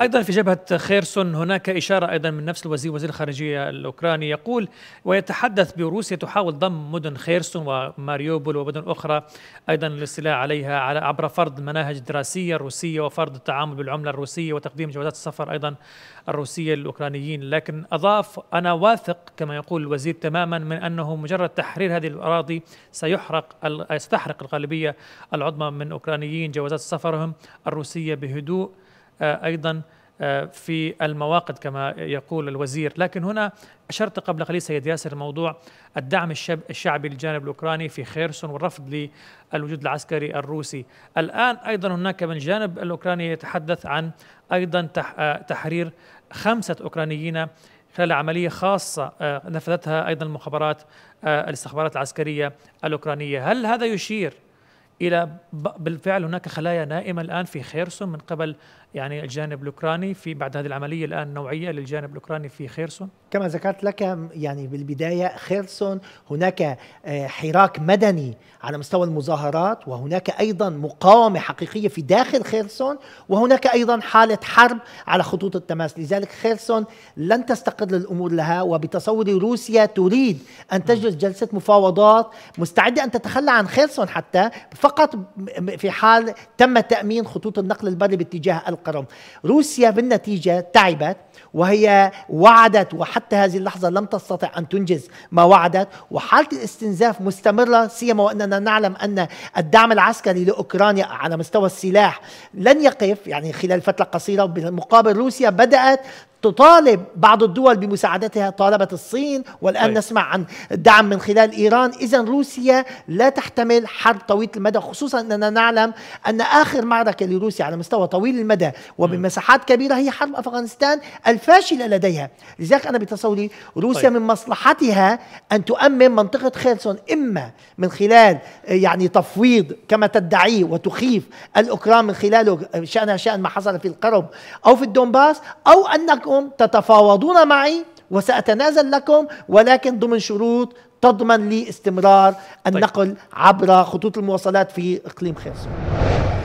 أيضا في جبهة خيرسون هناك إشارة أيضا من نفس الوزير وزير الخارجية الأوكراني يقول ويتحدث بروسيا تحاول ضم مدن خيرسون وماريوبول ومدن أخرى أيضا للاستيلاء عليها على عبر فرض مناهج دراسية روسية وفرض التعامل بالعملة الروسية وتقديم جوازات السفر أيضا الروسية للأوكرانيين لكن أضاف أنا واثق كما يقول الوزير تماما من أنه مجرد تحرير هذه الأراضي سيحرق يستحرق الغالبية العظمى من أوكرانيين جوازات سفرهم الروسية بهدوء آه، أيضا آه، في المواقد كما يقول الوزير لكن هنا أشرت قبل قليل سيد ياسر موضوع الدعم الشعبي للجانب الأوكراني في خيرسون والرفض للوجود العسكري الروسي الآن أيضا هناك من الجانب الأوكراني يتحدث عن أيضا آه، تحرير خمسة أوكرانيين خلال عملية خاصة نفذتها أيضا المخابرات الاستخبارات العسكرية الأوكرانية هل هذا يشير الى بالفعل هناك خلايا نائمه الان في خيرسون من قبل يعني الجانب الاوكراني في بعد هذه العمليه الان نوعيه للجانب الاوكراني في خيرسون كما ذكرت لك يعني بالبدايه خيرسون هناك آه، حراك مدني على مستوى المظاهرات وهناك ايضا مقاومه حقيقيه في داخل خيرسون وهناك ايضا حاله حرب على خطوط التماس لذلك خيرسون لن تستقر الامور لها وبتصور روسيا تريد ان تجلس جلسه مفاوضات مستعده ان تتخلى عن خيرسون حتى فقط في حال تم تأمين خطوط النقل البري باتجاه القرم روسيا بالنتيجة تعبت وهي وعدت وحتى هذه اللحظة لم تستطع أن تنجز ما وعدت وحالة الاستنزاف مستمرة سيما وأننا نعلم أن الدعم العسكري لأوكرانيا على مستوى السلاح لن يقف يعني خلال فترة قصيرة بالمقابل روسيا بدأت تطالب بعض الدول بمساعدتها طالبت الصين والآن طيب. نسمع عن دعم من خلال إيران إذا روسيا لا تحتمل حرب طويلة المدى خصوصا أننا نعلم أن آخر معركة لروسيا على مستوى طويل المدى وبمساحات كبيرة هي حرب أفغانستان الفاشلة لديها لذلك أنا بتصوري روسيا طيب. من مصلحتها أن تؤمن منطقة خيرسون إما من خلال يعني تفويض كما تدعيه وتخيف الأوكران من خلاله شأنها شأن ما حصل في القرب أو في الدونباس أو أنك لكم تتفاوضون معي وسأتنازل لكم ولكن ضمن شروط تضمن لي استمرار طيب. النقل عبر خطوط المواصلات في إقليم خرسون